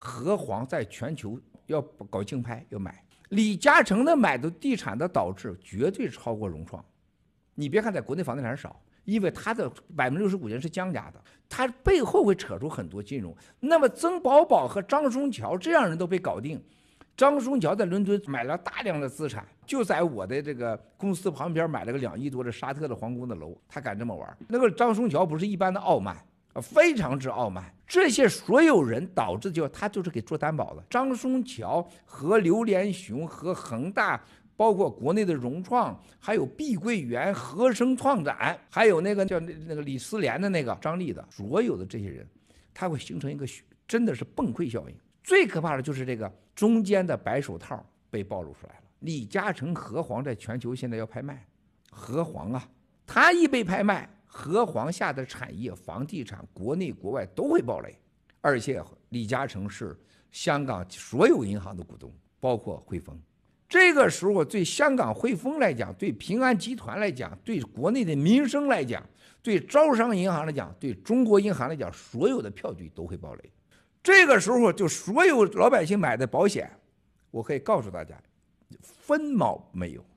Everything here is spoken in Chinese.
和黄在全球要搞竞拍，要买李嘉诚的买的地产的导致绝对超过融创。你别看在国内房地产少，因为他的百分之六十股权是江家的，他背后会扯出很多金融。那么曾宝宝和张松桥这样人都被搞定。张松桥在伦敦买了大量的资产，就在我的这个公司旁边买了个两亿多的沙特的皇宫的楼，他敢这么玩？那个张松桥不是一般的傲慢。啊，非常之傲慢，这些所有人导致就他就是给做担保的，张松桥和刘连雄和恒大，包括国内的融创，还有碧桂园、和生创展，还有那个叫那个李思廉的那个张力的，所有的这些人，他会形成一个真的是崩溃效应。最可怕的就是这个中间的白手套被暴露出来了，李嘉诚、何黄在全球现在要拍卖，何黄啊，他一被拍卖。和黄下的产业、房地产，国内国外都会爆雷。而且李嘉诚是香港所有银行的股东，包括汇丰。这个时候，对香港汇丰来讲，对平安集团来讲，对国内的民生来讲，对招商银行来讲，对中国银行来讲，所有的票据都会爆雷。这个时候，就所有老百姓买的保险，我可以告诉大家，分毛没有。